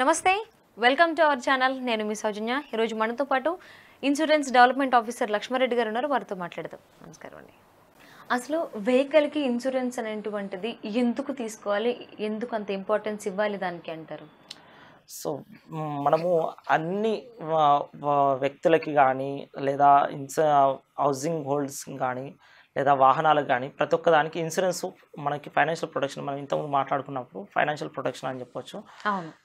నమస్తే welcome to our channel నేను మీ సౌజన్య ఈరోజు మనతో పాటు ఇన్సూరెన్స్ డెవలప్మెంట్ ఆఫీసర్ లక్ష్మారెడ్డి గారు ఉన్నారు వారితో మాట్లాడదాం నమస్కారం అండి అసలు వెహికల్కి ఇన్సూరెన్స్ అనేటువంటిది ఎందుకు తీసుకోవాలి ఎందుకు అంత ఇంపార్టెన్స్ ఇవ్వాలి దానికి అంటారు సో మనము అన్ని వ్యక్తులకి కానీ లేదా ఇన్సూ హౌసింగ్ హోల్డ్స్ కానీ లేదా వాహనాలకు కానీ ప్రతి ఒక్కదానికి ఇన్సూరెన్స్ మనకి ఫైనాన్షియల్ ప్రొటెక్షన్ మనం ఇంతకుముందు మాట్లాడుకున్నప్పుడు ఫైనాన్షియల్ ప్రొటెక్షన్ అని చెప్పొచ్చు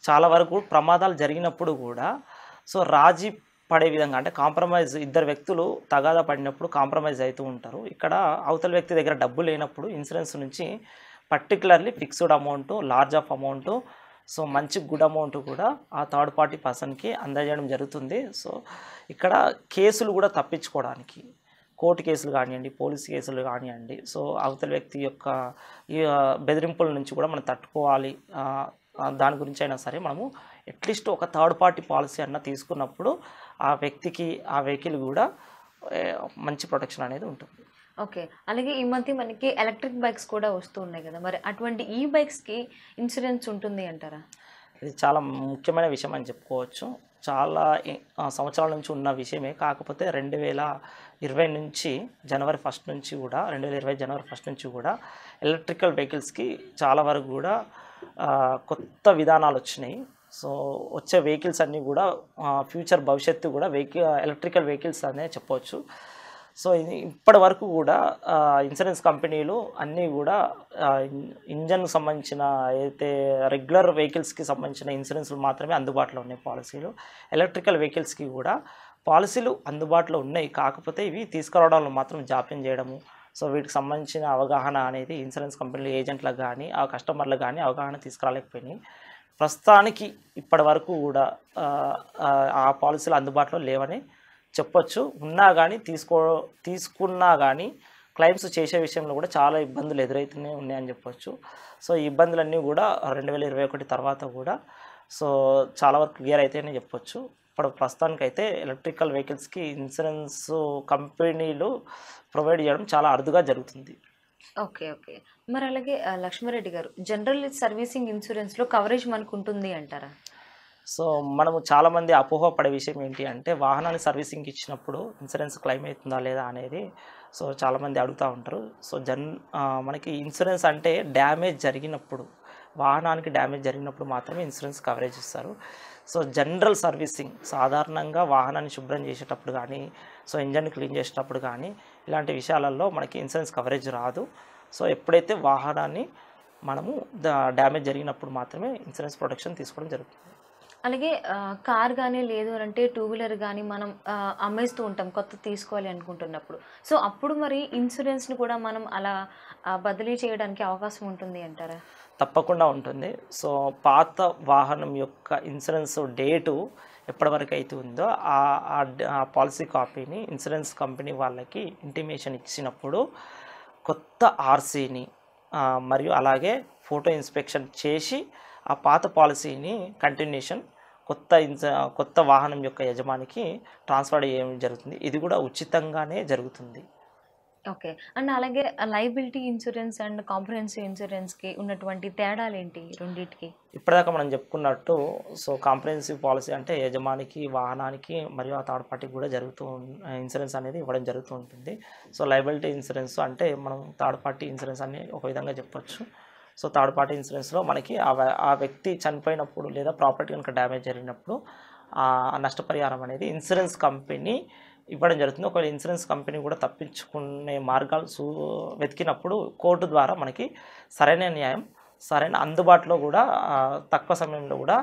చాలా వరకు ప్రమాదాలు జరిగినప్పుడు కూడా సో రాజీ పడే విధంగా అంటే కాంప్రమైజ్ ఇద్దరు వ్యక్తులు తగాదా పడినప్పుడు కాంప్రమైజ్ అవుతూ ఉంటారు ఇక్కడ అవతల వ్యక్తి దగ్గర డబ్బు లేనప్పుడు ఇన్సూరెన్స్ నుంచి particularly fixed amount large of amount so మంచి గుడ్ అమౌంట్ కూడా ఆ థర్డ్ పార్టీ పర్సన్కి అందజేయడం జరుగుతుంది సో ఇక్కడ కేసులు కూడా తప్పించుకోవడానికి కోర్టు కేసులు కానివ్వండి పోలీసు కేసులు కానివ్వండి సో అవతల వ్యక్తి యొక్క ఈ బెదిరింపుల నుంచి కూడా మనం తట్టుకోవాలి దాని గురించి అయినా సరే మనము అట్లీస్ట్ ఒక థర్డ్ పార్టీ పాలసీ అన్న తీసుకున్నప్పుడు ఆ వ్యక్తికి ఆ వెహికల్ కూడా మంచి ప్రొటెక్షన్ అనేది ఉంటుంది ఓకే అలాగే ఈ మధ్య మనకి ఎలక్ట్రిక్ బైక్స్ కూడా వస్తూ ఉన్నాయి కదా మరి అటువంటి ఈ బైక్స్కి ఇన్సూరెన్స్ ఉంటుంది అంటారా ఇది చాలా ముఖ్యమైన విషయం అని చెప్పుకోవచ్చు చాలా సంవత్సరాల నుంచి ఉన్న విషయమే కాకపోతే రెండు వేల ఇరవై నుంచి జనవరి ఫస్ట్ నుంచి కూడా రెండు వేల ఇరవై జనవరి ఫస్ట్ నుంచి కూడా ఎలక్ట్రికల్ వెహికల్స్కి చాలా వరకు కూడా కొత్త విధానాలు వచ్చినాయి సో వచ్చే వెహికల్స్ అన్నీ కూడా ఫ్యూచర్ భవిష్యత్తు కూడా వెహికల్ ఎలక్ట్రికల్ వెహికల్స్ అనే చెప్పవచ్చు సో ఇప్పటి వరకు కూడా ఇన్సూరెన్స్ కంపెనీలు అన్నీ కూడా ఇంజన్ సంబంధించిన అయితే రెగ్యులర్ వెహికల్స్కి సంబంధించిన ఇన్సూరెన్స్లు మాత్రమే అందుబాటులో ఉన్నాయి పాలసీలు ఎలక్ట్రికల్ వెహికల్స్కి కూడా పాలసీలు అందుబాటులో ఉన్నాయి కాకపోతే ఇవి తీసుకురావడంలో మాత్రం జాప్యం చేయడము సో వీటికి సంబంధించిన అవగాహన అనేది ఇన్సూరెన్స్ కంపెనీలు ఏజెంట్లకు కానీ ఆ కస్టమర్లకు కానీ అవగాహన తీసుకురాలేకపోయినాయి ప్రస్తుతానికి ఇప్పటి వరకు కూడా ఆ పాలసీలు అందుబాటులో లేవని చెప్పొచ్చు ఉన్నా కానీ తీసుకో తీసుకున్నా కానీ క్లైమ్స్ చేసే విషయంలో కూడా చాలా ఇబ్బందులు ఎదురైతూనే ఉన్నాయని చెప్పొచ్చు సో ఈ ఇబ్బందులన్నీ కూడా రెండు వేల ఇరవై ఒకటి తర్వాత కూడా సో చాలా వరకు క్లియర్ అయితేనే చెప్పొచ్చు ఇప్పుడు ప్రస్తుతానికైతే ఎలక్ట్రికల్ వెహికల్స్కి ఇన్సూరెన్స్ కంపెనీలు ప్రొవైడ్ చేయడం చాలా అరుదుగా జరుగుతుంది ఓకే ఓకే మరి అలాగే లక్ష్మారెడ్డి గారు జనరల్ సర్వీసింగ్ ఇన్సూరెన్స్లో కవరేజ్ మనకు ఉంటుంది అంటారా సో మనము చాలామంది అపోహ పడే విషయం ఏంటి అంటే వాహనాన్ని సర్వీసింగ్ ఇచ్చినప్పుడు ఇన్సూరెన్స్ క్లెయిమ్ అవుతుందా లేదా అనేది సో చాలామంది అడుగుతూ ఉంటారు సో జన్ మనకి ఇన్సూరెన్స్ అంటే డ్యామేజ్ జరిగినప్పుడు వాహనానికి డ్యామేజ్ జరిగినప్పుడు మాత్రమే ఇన్సూరెన్స్ కవరేజ్ ఇస్తారు సో జనరల్ సర్వీసింగ్ సాధారణంగా వాహనాన్ని శుభ్రం చేసేటప్పుడు కానీ సో ఇంజన్ క్లీన్ చేసేటప్పుడు కానీ ఇలాంటి విషయాలలో మనకి ఇన్సూరెన్స్ కవరేజ్ రాదు సో ఎప్పుడైతే వాహనాన్ని మనము డ్యామేజ్ జరిగినప్పుడు మాత్రమే ఇన్సూరెన్స్ ప్రొటెక్షన్ తీసుకోవడం జరుగుతుంది అలాగే కార్ కానీ లేదు అని అంటే టూ వీలర్ కానీ మనం అమ్మేస్తూ ఉంటాం కొత్త తీసుకోవాలి అనుకుంటున్నప్పుడు సో అప్పుడు మరి ఇన్సూరెన్స్ని కూడా మనం అలా బదిలీ చేయడానికి అవకాశం ఉంటుంది అంటారా తప్పకుండా ఉంటుంది సో పాత వాహనం యొక్క ఇన్సూరెన్స్ డేటు ఎప్పటివరకు అయితే ఉందో ఆ పాలసీ కాపీని ఇన్సూరెన్స్ కంపెనీ వాళ్ళకి ఇంటిమేషన్ ఇచ్చినప్పుడు కొత్త ఆర్సీని మరియు అలాగే ఫోటో ఇన్స్పెక్షన్ చేసి ఆ పాత పాలసీని కంటిన్యూషన్ కొత్త ఇన్స కొత్త వాహనం యొక్క యజమానికి ట్రాన్స్ఫర్ చేయడం జరుగుతుంది ఇది కూడా ఉచితంగానే జరుగుతుంది ఓకే అండ్ అలాగే లైబిలిటీ ఇన్సూరెన్స్ అండ్ కాంప్రహెన్సివ్ ఇన్సూరెన్స్కి ఉన్నటువంటి తేడాలు ఏంటి రెండింటికి ఇప్పటిదాకా మనం చెప్పుకున్నట్టు సో కాంప్రహెన్సివ్ పాలసీ అంటే యజమానికి వాహనానికి మరియు ఆ థర్డ్ పార్టీకి కూడా జరుగుతూ ఇన్సూరెన్స్ అనేది ఇవ్వడం జరుగుతూ ఉంటుంది సో లైబిలిటీ ఇన్సూరెన్స్ అంటే మనం థర్డ్ పార్టీ ఇన్సూరెన్స్ అని ఒక విధంగా చెప్పొచ్చు సో థర్డ్ పార్టీ ఇన్సూరెన్స్లో మనకి ఆ వ్యక్తి చనిపోయినప్పుడు లేదా ప్రాపర్టీ కనుక డ్యామేజ్ జరిగినప్పుడు ఆ నష్టపరిహారం అనేది ఇన్సూరెన్స్ కంపెనీ ఇవ్వడం జరుగుతుంది ఒకవేళ ఇన్సూరెన్స్ కంపెనీ కూడా తప్పించుకునే మార్గాలు సూ వెతికినప్పుడు కోర్టు ద్వారా మనకి సరైన న్యాయం సరైన అందుబాటులో కూడా తక్కువ సమయంలో కూడా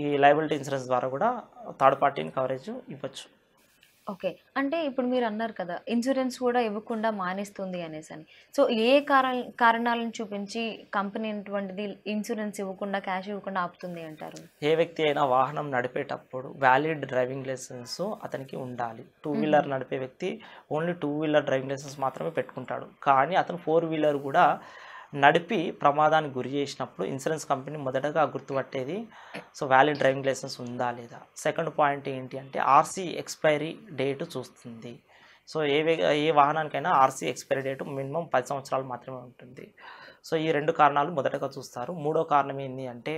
ఈ లయబిలిటీ ఇన్సూరెన్స్ ద్వారా కూడా థర్డ్ పార్టీని కవరేజ్ ఇవ్వచ్చు ఓకే. అంటే ఇప్పుడు మీరు అన్నారు కదా! ఇన్సూరెన్స్ కూడా ఇవ్వకుండా మానేస్తుంది అనేసి అని సో, ఏ కారణ కారణాలను చూపించి కంపెనీ అటువంటిది ఇన్సూరెన్స్ ఇవ్వకుండా, క్యాష్ ఇవ్వకుండా ఆపుతుంది అంటారు? ఏ వ్యక్తి అయినా వాహనం నడిపేటప్పుడు వ్యాలిడ్ డ్రైవింగ్ లైసెన్స్ అతనికి ఉండాలి. టూ వీలర్ నడిపే వ్యక్తి only two wheeler driving licence మాత్రమే పెట్టుకుంటాడు. కానీ అతను ఫోర్ వీలర్ కూడా నడిపి ప్రమాదానికి గురి చేసినప్పుడు ఇన్సూరెన్స్ కంపెనీ మొదటగా గుర్తుపట్టేది సో వ్యాలిడ్ డ్రైవింగ్ లైసెన్స్ ఉందా లేదా సెకండ్ పాయింట్ ఏంటి అంటే ఆర్సీ ఎక్స్పైరీ డేట్ చూస్తుంది సో ఏ ఏ వాహనానికైనా ఆర్సీ ఎక్స్పైరీ డేట్ మినిమం పది సంవత్సరాలు మాత్రమే ఉంటుంది సో ఈ రెండు కారణాలు మొదటగా చూస్తారు మూడో కారణం ఏంటి అంటే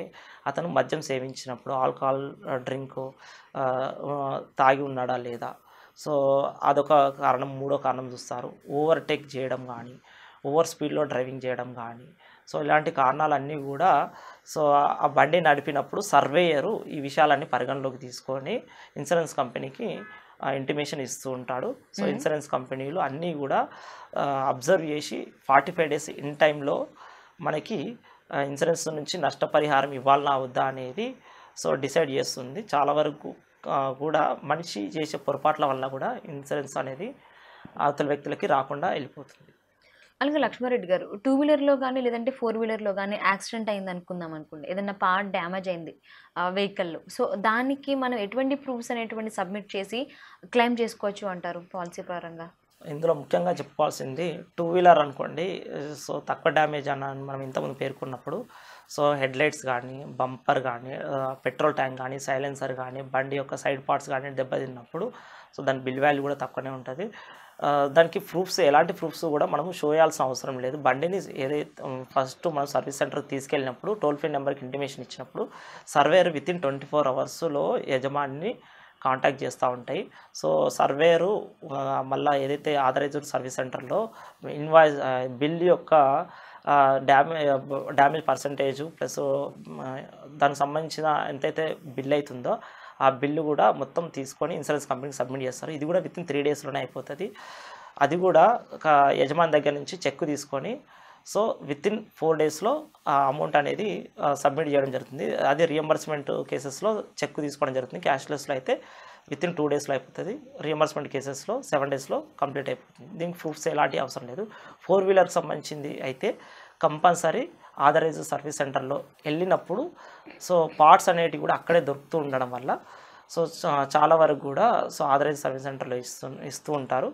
అతను మద్యం సేవించినప్పుడు ఆల్కహాల్ డ్రింక్ తాగి ఉన్నాడా లేదా సో అదొక కారణం మూడో కారణం చూస్తారు ఓవర్టేక్ చేయడం కానీ ఓవర్ స్పీడ్లో డ్రైవింగ్ చేయడం కానీ సో ఇలాంటి కారణాలన్నీ కూడా సో ఆ బండి నడిపినప్పుడు సర్వేయరు ఈ విషయాలన్నీ పరిగణలోకి తీసుకొని ఇన్సూరెన్స్ కంపెనీకి ఇంటిమేషన్ ఇస్తూ ఉంటాడు సో ఇన్సూరెన్స్ కంపెనీలు అన్నీ కూడా అబ్జర్వ్ చేసి ఫార్టీ ఫైవ్ డేస్ ఇన్ టైంలో మనకి ఇన్సూరెన్స్ నుంచి నష్టపరిహారం ఇవ్వాలనా వద్దా అనేది సో డిసైడ్ చేస్తుంది చాలా వరకు కూడా మనిషి చేసే పొరపాట్ల వల్ల కూడా ఇన్సూరెన్స్ అనేది అవతల వ్యక్తులకి రాకుండా వెళ్ళిపోతుంది అలాగే లక్ష్మారెడ్డి గారు టూ వీలర్లో కానీ లేదంటే ఫోర్ వీలర్లో కానీ యాక్సిడెంట్ అయింది అనుకుందాం అనుకోండి ఏదైనా పార్ట్ డ్యామేజ్ అయింది వెహికల్లో సో దానికి మనం ఎటువంటి ప్రూఫ్స్ అనేటువంటి సబ్మిట్ చేసి క్లెయిమ్ చేసుకోవచ్చు అంటారు పాలసీ పరంగా ఇందులో ముఖ్యంగా చెప్పుకోవాల్సింది టూ వీలర్ అనుకోండి సో తక్కువ డ్యామేజ్ అన్న మనం ఇంతకుముందు పేర్కొన్నప్పుడు సో హెడ్ లైట్స్ కానీ బంపర్ కానీ పెట్రోల్ ట్యాంక్ కానీ సైలెన్సర్ కానీ బండి యొక్క సైడ్ పార్ట్స్ కానీ దెబ్బతిన్నప్పుడు సో దాని బిల్ వాల్యూ కూడా తక్కువనే ఉంటుంది దానికి ప్రూఫ్స్ ఎలాంటి ప్రూఫ్స్ కూడా మనం షో చేయాల్సిన అవసరం లేదు బండిని ఏదైతే ఫస్ట్ మనం సర్వీస్ సెంటర్కి తీసుకెళ్ళినప్పుడు టోల్ ఫ్రీ నెంబర్కి ఇంటిమేషన్ ఇచ్చినప్పుడు సర్వేర్ వితిన్ ట్వంటీ ఫోర్ అవర్స్లో యజమానిని కాంటాక్ట్ చేస్తూ ఉంటాయి సో సర్వేరు మళ్ళీ ఏదైతే ఆథరైజ్డ్ సర్వీస్ సెంటర్లో ఇన్వాయిస్ బిల్ యొక్క డ్యామేజ్ డ్యామేజ్ పర్సంటేజు ప్లస్ దానికి సంబంధించిన ఎంతైతే బిల్ అవుతుందో ఆ బిల్లు కూడా మొత్తం తీసుకొని ఇన్సూరెన్స్ కంపెనీకి సబ్మిట్ చేస్తారు ఇది కూడా విత్ ఇన్ త్రీ డేస్లోనే అయిపోతుంది అది కూడా ఒక యజమాని దగ్గర నుంచి చెక్ తీసుకొని సో విత్ ఇన్ ఫోర్ డేస్లో ఆ అమౌంట్ అనేది సబ్మిట్ చేయడం జరుగుతుంది అదే రియంబర్స్మెంట్ కేసెస్లో చెక్ తీసుకోవడం జరుగుతుంది క్యాష్లెస్లో అయితే విత్ ఇన్ టూ డేస్లో అయిపోతుంది రియంబర్స్మెంట్ కేసెస్లో సెవెన్ డేస్లో కంప్లీట్ అయిపోతుంది దీనికి ప్రూఫ్స్ ఎలాంటి అవసరం లేదు ఫోర్ వీలర్కి సంబంధించింది అయితే కంపల్సరీ ఆథరైజ్ సర్వీస్ సెంటర్లో వెళ్ళినప్పుడు సో పార్ట్స్ అనేటివి కూడా అక్కడే దొరుకుతూ ఉండడం వల్ల సో చాలా వరకు కూడా సో ఆథరైజ్ సర్వీస్ సెంటర్లో ఇస్తూ ఇస్తూ ఉంటారు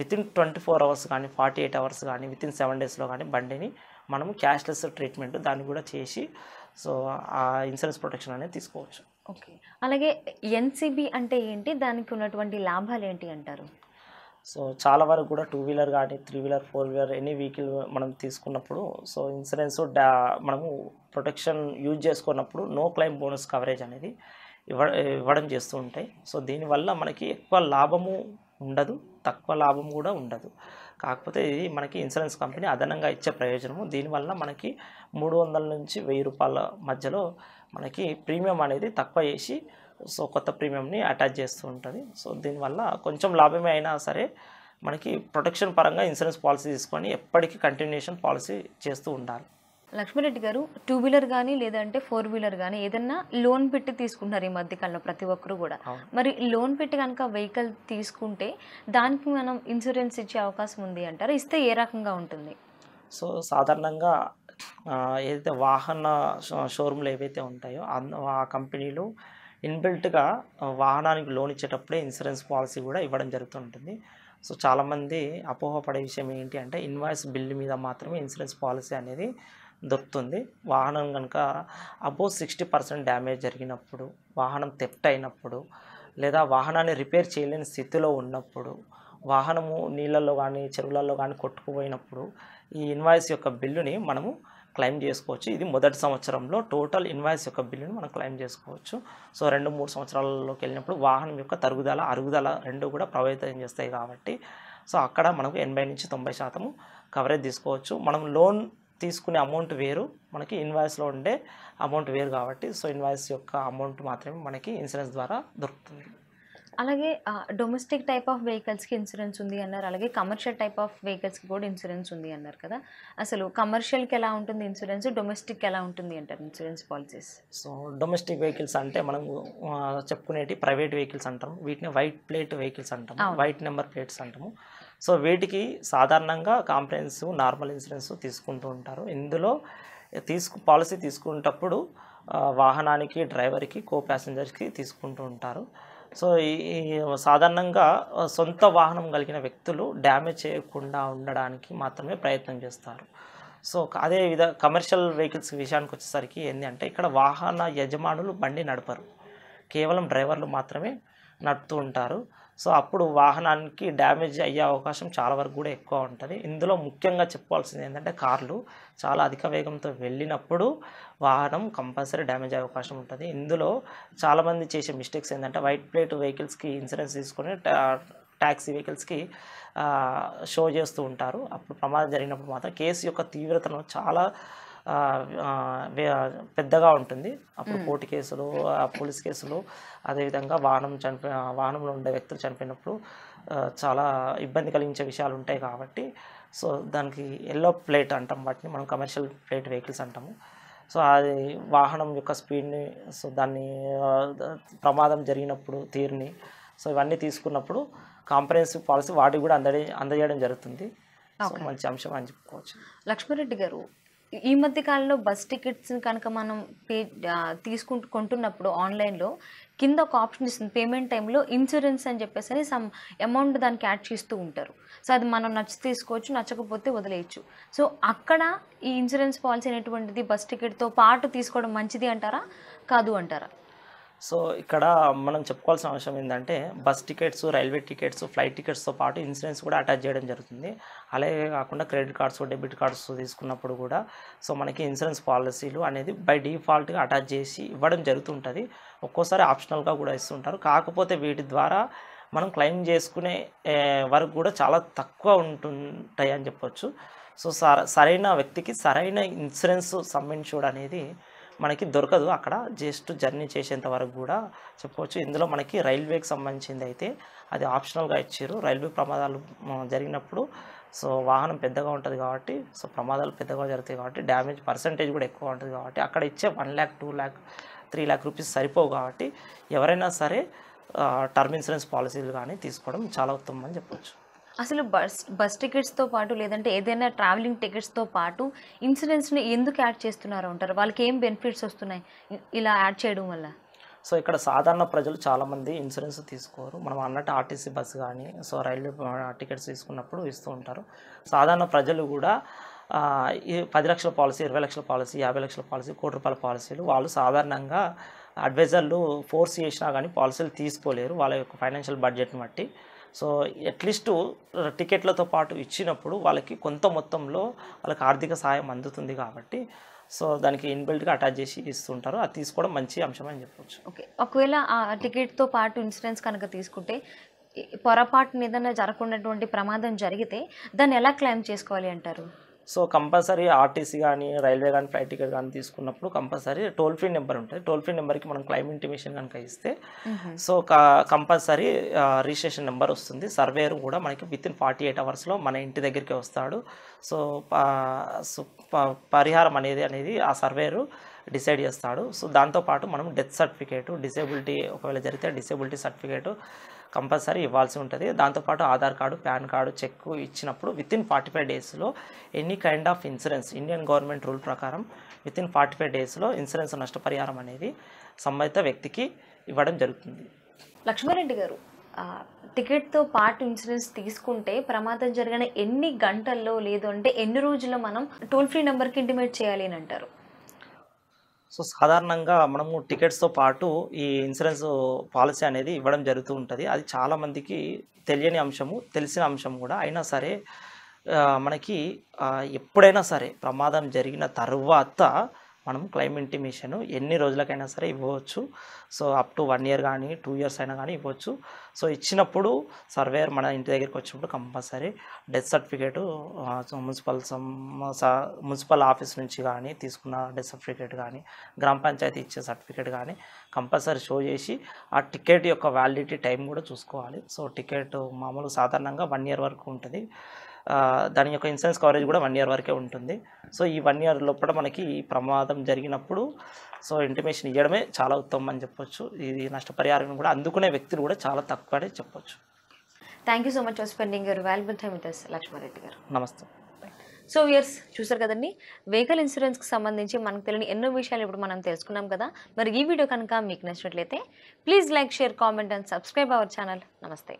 వితిన్ ట్వంటీ ఫోర్ అవర్స్ కానీ ఫార్టీ ఎయిట్ అవర్స్ కానీ వితిన్ సెవెన్ డేస్లో కానీ బండిని మనము క్యాష్లెస్ ట్రీట్మెంట్ దాన్ని కూడా చేసి సో ఆ ఇన్సూరెన్స్ ప్రొటెక్షన్ అనేది తీసుకోవచ్చు ఓకే అలాగే ఎన్సిబి అంటే ఏంటి దానికి ఉన్నటువంటి లాభాలు ఏంటి అంటారు సో చాలా వరకు కూడా టూ వీలర్ కానీ three wheeler four wheeler any vehicle మనం తీసుకున్నప్పుడు సో ఇన్సూరెన్స్ డా మనము ప్రొటెక్షన్ యూజ్ చేసుకున్నప్పుడు నో క్లైమ్ బోనస్ కవరేజ్ అనేది ఇవ్వ ఇవ్వడం చేస్తూ ఉంటాయి సో దీనివల్ల మనకి ఎక్కువ లాభము ఉండదు తక్కువ లాభం కూడా ఉండదు కాకపోతే ఇది మనకి ఇన్సూరెన్స్ కంపెనీ అదనంగా ఇచ్చే ప్రయోజనము దీనివల్ల మనకి మూడు వందల నుంచి వెయ్యి రూపాయల మధ్యలో మనకి ప్రీమియం అనేది తక్కువ చేసి సో కొత్త ప్రీమియంని అటాచ్ చేస్తూ ఉంటుంది సో దీనివల్ల కొంచెం లాభమే అయినా సరే మనకి ప్రొటెక్షన్ పరంగా ఇన్సూరెన్స్ పాలసీ తీసుకొని ఎప్పటికీ కంటిన్యూషన్ పాలసీ చేస్తూ ఉండాలి లక్ష్మీరెడ్డి గారు టూ వీలర్ కానీ లేదంటే ఫోర్ వీలర్ కానీ ఏదన్నా లోన్ పెట్టి తీసుకుంటున్నారు ఈ మధ్యకాలంలో ప్రతి ఒక్కరు కూడా మరి లోన్ పెట్టి కనుక వెహికల్ తీసుకుంటే దానికి మనం ఇన్సూరెన్స్ ఇచ్చే అవకాశం ఉంది అంటారు ఇస్తే ఏ రకంగా ఉంటుంది సో సాధారణంగా ఏదైతే వాహన షోరూమ్లు ఏవైతే ఉంటాయో ఆ కంపెనీలు ఇన్బిల్ట్గా వాహనానికి లోన్ ఇచ్చేటప్పుడే ఇన్సూరెన్స్ పాలసీ కూడా ఇవ్వడం జరుగుతుంటుంది సో చాలామంది అపోహపడే విషయం ఏంటి అంటే ఇన్వాయిస్ బిల్ మీద మాత్రమే ఇన్సూరెన్స్ పాలసీ అనేది దొరుకుతుంది వాహనం కనుక అబోవ్ సిక్స్టీ పర్సెంట్ డ్యామేజ్ జరిగినప్పుడు వాహనం తెప్ట్ అయినప్పుడు లేదా వాహనాన్ని రిపేర్ చేయలేని స్థితిలో ఉన్నప్పుడు వాహనము నీళ్ళల్లో కానీ చెరువులలో కానీ కొట్టుకుపోయినప్పుడు ఈ ఇన్వాయిస్ యొక్క బిల్లుని మనము క్లెయిమ్ చేసుకోవచ్చు ఇది మొదటి సంవత్సరంలో టోటల్ ఇన్వాయిస్ యొక్క బిల్లును మనం క్లెయిమ్ చేసుకోవచ్చు సో రెండు మూడు సంవత్సరాలలోకి వెళ్ళినప్పుడు వాహనం యొక్క తరుగుదల అరుగుదల రెండు కూడా ప్రభావితం చేస్తాయి కాబట్టి సో అక్కడ మనకు ఎనభై నుంచి తొంభై శాతము కవరేజ్ తీసుకోవచ్చు మనం లోన్ తీసుకునే అమౌంట్ వేరు మనకి ఇన్వాయిస్లో ఉండే అమౌంట్ వేరు కాబట్టి సో ఇన్వాయిస్ యొక్క అమౌంట్ మాత్రమే మనకి ఇన్సూరెన్స్ ద్వారా దొరుకుతుంది అలాగే డొమెస్టిక్ టైప్ ఆఫ్ వెహికల్స్కి ఇన్సూరెన్స్ ఉంది అన్నారు అలాగే కమర్షియల్ టైప్ ఆఫ్ వెహికల్స్కి కూడా ఇన్సూరెన్స్ ఉంది అన్నారు కదా అసలు కమర్షియల్కి ఎలా ఉంటుంది ఇన్సూరెన్స్ డొమెస్టిక్ ఎలా ఉంటుంది అంటారు insurance policies so domestic vehicles అంటే మనం చెప్పుకునేటి ప్రైవేట్ వెహికల్స్ అంటాం వీటిని వైట్ ప్లేట్ వెహికల్స్ అంటాం వైట్ నెంబర్ ప్లేట్స్ అంటాము సో వీటికి సాధారణంగా కాంప్రహెన్స్ నార్మల్ ఇన్సూరెన్స్ తీసుకుంటూ ఉంటారు ఇందులో తీసుకు పాలసీ తీసుకునేటప్పుడు వాహనానికి డ్రైవర్కి కో ప్యాసింజర్స్కి తీసుకుంటూ ఉంటారు సో ఈ సాధారణంగా సొంత వాహనం కలిగిన వ్యక్తులు డ్యామేజ్ చేయకుండా ఉండడానికి మాత్రమే ప్రయత్నం చేస్తారు సో అదే విధ కమర్షియల్ వెహికల్స్ విషయానికి వచ్చేసరికి అంటే ఇక్కడ వాహన యజమానులు బండి నడపరు కేవలం డ్రైవర్లు మాత్రమే నడుపుతూ ఉంటారు సో అప్పుడు వాహనానికి డ్యామేజ్ అయ్యే అవకాశం చాలా వరకు కూడా ఎక్కువ ఉంటుంది ఇందులో ముఖ్యంగా చెప్పాల్సింది ఏంటంటే కార్లు చాలా అధిక వేగంతో వెళ్ళినప్పుడు వాహనం కంపల్సరీ డ్యామేజ్ అయ్యే అవకాశం ఉంటుంది ఇందులో చాలామంది చేసే మిస్టేక్స్ ఏంటంటే వైట్ ప్లేట్ వెహికల్స్కి ఇన్సూరెన్స్ తీసుకొని ట్యాక్సీ వెహికల్స్కి షో చేస్తూ ఉంటారు అప్పుడు ప్రమాదం జరిగినప్పుడు మాత్రం కేసు యొక్క తీవ్రతను చాలా పెద్దగా ఉంటుంది అప్పుడు కోర్టు కేసులు పోలీస్ కేసులు అదేవిధంగా వాహనం చనిపో వాహనంలో ఉండే వ్యక్తులు చనిపోయినప్పుడు చాలా ఇబ్బంది కలిగించే విషయాలు ఉంటాయి కాబట్టి సో దానికి ఎల్లో ప్లేట్ అంటాం వాటిని మనం కమర్షియల్ ప్లేట్ వెహికల్స్ అంటాము సో అది వాహనం యొక్క స్పీడ్ని సో దాన్ని ప్రమాదం జరిగినప్పుడు తీరుని సో ఇవన్నీ తీసుకున్నప్పుడు కాంప్రహెన్సివ్ పాలసీ వాటికి కూడా అందడి అందజేయడం జరుగుతుంది మంచి అంశం అని చెప్పుకోవచ్చు లక్ష్మారెడ్డి గారు ఈ మధ్య కాలంలో బస్ టికెట్స్ కనుక మనం పే తీసుకుంటు కొంటున్నప్పుడు ఆన్లైన్లో కింద ఒక ఆప్షన్ ఇస్తుంది పేమెంట్ టైంలో ఇన్సూరెన్స్ అని చెప్పేసి అని సమ్ అమౌంట్ దానికి యాడ్ చేస్తూ ఉంటారు సో అది మనం నచ్చి తీసుకోవచ్చు నచ్చకపోతే వదిలేయచ్చు సో అక్కడ ఈ ఇన్సూరెన్స్ పాలసీ అనేటువంటిది బస్ టికెట్తో పాటు తీసుకోవడం మంచిది అంటారా కాదు అంటారా సో ఇక్కడ మనం చెప్పుకోవాల్సిన అవసరం ఏంటంటే bus tickets railway tickets flight టికెట్స్తో పాటు ఇన్సూరెన్స్ కూడా అటాచ్ చేయడం జరుగుతుంది అలాగే కాకుండా క్రెడిట్ కార్డ్స్ డెబిట్ కార్డ్స్ తీసుకున్నప్పుడు కూడా సో మనకి ఇన్సూరెన్స్ పాలసీలు అనేది బై డిఫాల్ట్గా అటాచ్ చేసి ఇవ్వడం జరుగుతుంటుంది ఒక్కోసారి ఆప్షనల్గా కూడా ఇస్తుంటారు కాకపోతే వీటి ద్వారా మనం క్లెయిమ్ చేసుకునే వరకు కూడా చాలా తక్కువ ఉంటుంటాయి అని చెప్పొచ్చు సో సరైన వ్యక్తికి సరైన ఇన్సూరెన్స్ సమ్మెన్షూడ్ అనేది మనకి దొరకదు అక్కడ జస్ట్ జర్నీ చేసేంత వరకు కూడా చెప్పుకోవచ్చు ఇందులో మనకి రైల్వేకి సంబంధించింది అయితే అది ఆప్షనల్గా ఇచ్చారు రైల్వే ప్రమాదాలు జరిగినప్పుడు సో వాహనం పెద్దగా ఉంటుంది కాబట్టి సో ప్రమాదాలు పెద్దగా జరుగుతాయి కాబట్టి డ్యామేజ్ పర్సంటేజ్ కూడా ఎక్కువ ఉంటుంది కాబట్టి అక్కడ ఇచ్చే one lakh two lakh three lakh rupees సరిపోవు కాబట్టి ఎవరైనా సరే టర్మ్ ఇన్సూరెన్స్ పాలసీలు కానీ తీసుకోవడం చాలా ఉత్తమం అని చెప్పొచ్చు అసలు బస్ బస్ టికెట్స్తో పాటు లేదంటే ఏదైనా ట్రావెలింగ్ టికెట్స్తో పాటు ఇన్సూరెన్స్ని ఎందుకు యాడ్ చేస్తున్నారు అంటారు వాళ్ళకి ఏం బెనిఫిట్స్ వస్తున్నాయి ఇలా యాడ్ చేయడం వల్ల సో ఇక్కడ సాధారణ ప్రజలు చాలామంది ఇన్సూరెన్స్ తీసుకోరు మనం అన్నట్టు ఆర్టీసీ బస్సు కానీ సో రైలు టికెట్స్ తీసుకున్నప్పుడు ఇస్తూ ఉంటారు సాధారణ ప్రజలు కూడా పది లక్షల పాలసీ ఇరవై లక్షల పాలసీ యాభై లక్షల పాలసీ కోటి రూపాయల పాలసీలు వాళ్ళు సాధారణంగా అడ్వైజర్లు ఫోర్స్ చేసినా కానీ పాలసీలు తీసుకోలేరు వాళ్ళ యొక్క ఫైనాన్షియల్ బడ్జెట్ని బట్టి సో అట్లీస్ట్ టికెట్లతో పాటు ఇచ్చినప్పుడు వాళ్ళకి కొంత మొత్తంలో వాళ్ళకి ఆర్థిక సహాయం అందుతుంది కాబట్టి సో దానికి ఇన్బిల్ట్గా అటాచ్ చేసి ఇస్తుంటారు అది తీసుకోవడం మంచి అంశం అని చెప్పవచ్చు ఓకే ఒకవేళ ఆ టికెట్తో పాటు ఇన్సూరెన్స్ కనుక తీసుకుంటే పొరపాటు ఏదైనా జరగకున్నటువంటి ప్రమాదం జరిగితే దాన్ని ఎలా క్లెయిమ్ చేసుకోవాలి అంటారు సో కంపల్సరీ ఆర్టీసీ కానీ రైల్వే కానీ ఫ్లైట్ టికెట్ కానీ తీసుకున్నప్పుడు కంపల్సరీ టోల్ ఫ్రీ నెంబర్ ఉంటుంది టోల్ ఫ్రీ నెంబర్కి మనం క్లైమ్ ఇంటిమేషన్ కనుక ఇస్తే సో కంపల్సరీ రిజిస్ట్రేషన్ నెంబర్ వస్తుంది సర్వేర్ కూడా మనకి విత్ ఇన్ ఫార్టీ ఎయిట్ అవర్స్లో మన ఇంటి దగ్గరికి వస్తాడు సో పరిహారం అనేది అనేది ఆ సర్వేరు డిసైడ్ చేస్తాడు సో దాంతోపాటు మనం డెత్ సర్టిఫికేట్ డిసేబిలిటీ ఒకవేళ జరిగితే డిసేబిలిటీ సర్టిఫికేట్ కంపల్సరీ ఇవ్వాల్సి ఉంటుంది దాంతోపాటు Aadhaar card PAN card cheque ఇచ్చినప్పుడు వితిన్ ఫార్టీ ఫైవ్ డేస్లో any kind of insurance Indian government rule ప్రకారం వితిన్ ఫార్టీ ఫైవ్ డేస్లో ఇన్సూరెన్స్ నష్టపరిహారం అనేది సంబంధిత వ్యక్తికి ఇవ్వడం జరుగుతుంది లక్ష్మారెడ్డి గారు టికెట్తో పాటు ఇన్సూరెన్స్ తీసుకుంటే ప్రమాదం జరిగిన ఎన్ని గంటల్లో లేదు అంటే ఎన్ని రోజుల్లో మనం టోల్ ఫ్రీ నెంబర్కి ఇంటిమేట్ చేయాలి అని అంటారు సో సాధారణంగా మనము టికెట్స్తో పాటు ఈ ఇన్సూరెన్స్ పాలసీ అనేది ఇవ్వడం జరుగుతూ ఉంటుంది అది చాలామందికి తెలియని అంశము తెలిసిన అంశం కూడా అయినా సరే మనకి ఎప్పుడైనా సరే ప్రమాదం జరిగిన తర్వాత మనం క్లైమ్ ఇంటిమేషన్ ఎన్ని రోజులకైనా సరే ఇవ్వవచ్చు so up to one year కానీ టూ ఇయర్స్ అయినా కానీ ఇవ్వచ్చు సో ఇచ్చినప్పుడు సర్వేయర్ మన ఇంటి దగ్గరికి వచ్చినప్పుడు compulsory death certificate municipal municipal office నుంచి కానీ తీసుకున్న డెత్ సర్టిఫికేట్ కానీ గ్రామ పంచాయతీ ఇచ్చే సర్టిఫికేట్ కానీ కంపల్సరీ షో చేసి ఆ టికెట్ యొక్క వ్యాలిడిటీ టైం కూడా చూసుకోవాలి సో టికెట్ మామూలు సాధారణంగా వన్ ఇయర్ వరకు ఉంటుంది దాని యొక్క ఇన్సూరెన్స్ కవరేజ్ కూడా వన్ ఇయర్ వరకే ఉంటుంది సో ఈ వన్ ఇయర్ లోపల మనకి ప్రమాదం జరిగినప్పుడు సో ఇంటిమేషన్ ఇవ్వడమే చాలా ఉత్తమం అని చెప్పొచ్చు ఇది నష్టపరిహారం కూడా అందుకునే వ్యక్తులు కూడా చాలా తక్కువనే చెప్పొచ్చు thank you so much for spending your valuable time with Lakshma Reddy గారు నమస్తే సో ఇయర్స్ చూసారు కదండి వెహికల్ ఇన్సూరెన్స్కి సంబంధించి మనకు తెలియని ఎన్నో విషయాలు ఇప్పుడు మనం తెలుసుకున్నాం కదా మరి ఈ వీడియో కనుక మీకు నచ్చినట్లయితే please like share comment and subscribe our channel నమస్తే